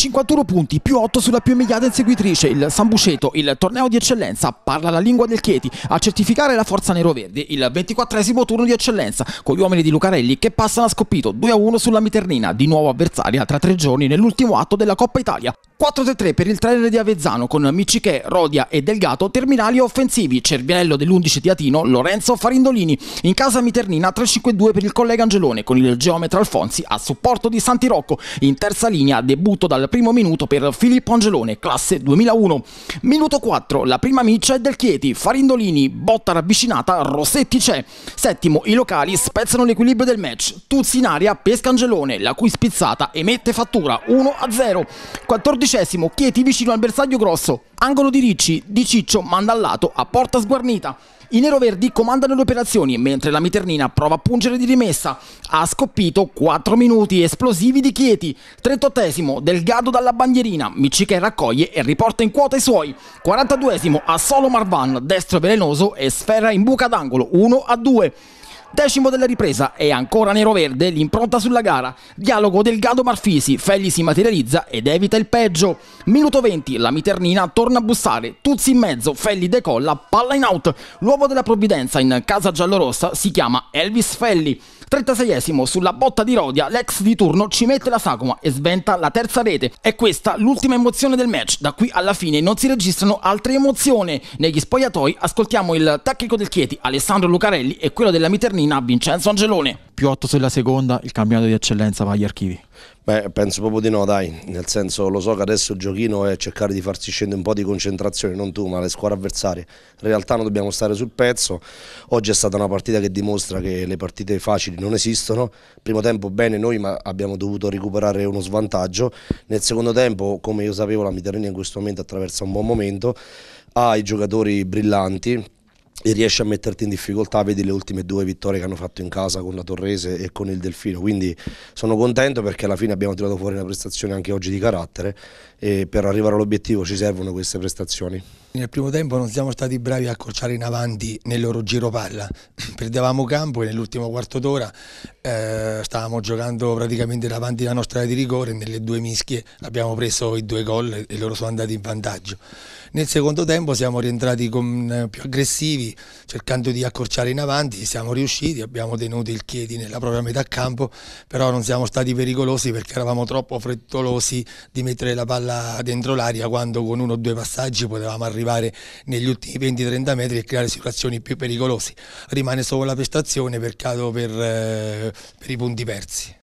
51 punti, più 8 sulla più immediata inseguitrice, il San Buceto, il torneo di eccellenza, parla la lingua del Chieti, a certificare la forza nero-verde, il 24 turno di eccellenza, con gli uomini di Lucarelli che passano a scoppito 2-1 sulla Miternina, di nuovo avversaria tra tre giorni nell'ultimo atto della Coppa Italia. 4-3 per il trailer di Avezzano con Miciche, Rodia e Delgato, terminali offensivi, Cerviello dell'11 di Atino, Lorenzo Farindolini. In casa Miternina 3-5-2 per il collega Angelone con il geometra Alfonsi a supporto di Santi Rocco. In terza linea debutto dal primo minuto per Filippo Angelone, classe 2001. Minuto 4, la prima miccia è del Chieti, Farindolini, botta ravvicinata, Rossetti c'è. Settimo, i locali spezzano l'equilibrio del match, Tuzzi in aria pesca Angelone, la cui spizzata emette fattura 1-0. Quattordicesimo, Chieti vicino al bersaglio grosso, angolo di Ricci, di Ciccio manda al lato a porta sguarnita. I neroverdi comandano le operazioni mentre la Miternina prova a pungere di rimessa. Ha scoppito 4 minuti esplosivi di Chieti. 38 del Gatto sfilato dalla bandierina, Michika raccoglie e riporta in quota i suoi. 42esimo a solo Marvan, destro velenoso e sferra in buca d'angolo, 1 a 2. Decimo della ripresa e ancora nero-verde l'impronta sulla gara. Dialogo del Gado Marfisi, Felli si materializza ed evita il peggio. Minuto 20, la Miternina torna a bussare, Tuzzi in mezzo, Felli decolla, palla in out. L'uovo della provvidenza in casa giallorossa si chiama Elvis Felli. 36esimo sulla botta di Rodia, l'ex di turno ci mette la sagoma e sventa la terza rete. È questa l'ultima emozione del match. Da qui alla fine non si registrano altre emozioni. Negli spogliatoi ascoltiamo il tecnico del Chieti Alessandro Lucarelli e quello della Miternina Vincenzo Angelone più 8 sulla seconda, il campionato di eccellenza va agli archivi? Beh, penso proprio di no, dai, nel senso lo so che adesso il giochino è cercare di farsi scendere un po' di concentrazione, non tu, ma le squadre avversarie. In realtà non dobbiamo stare sul pezzo. Oggi è stata una partita che dimostra che le partite facili non esistono. Primo tempo bene noi, ma abbiamo dovuto recuperare uno svantaggio. Nel secondo tempo, come io sapevo, la Mitarina in questo momento attraversa un buon momento, ha i giocatori brillanti e riesci a metterti in difficoltà, vedi le ultime due vittorie che hanno fatto in casa con la Torrese e con il Delfino, quindi sono contento perché alla fine abbiamo tirato fuori una prestazione anche oggi di carattere e per arrivare all'obiettivo ci servono queste prestazioni. Nel primo tempo non siamo stati bravi a accorciare in avanti nel loro giro palla, perdevamo campo e nell'ultimo quarto d'ora eh, stavamo giocando praticamente davanti alla nostra area di rigore nelle due mischie abbiamo preso i due gol e loro sono andati in vantaggio. Nel secondo tempo siamo rientrati con, eh, più aggressivi, cercando di accorciare in avanti, siamo riusciti, abbiamo tenuto il Chiedi nella propria metà campo, però non siamo stati pericolosi perché eravamo troppo frettolosi di mettere la palla dentro l'aria quando con uno o due passaggi potevamo arrivare arrivare negli ultimi 20-30 metri e creare situazioni più pericolose. Rimane solo la prestazione, per, per, eh, per i punti persi.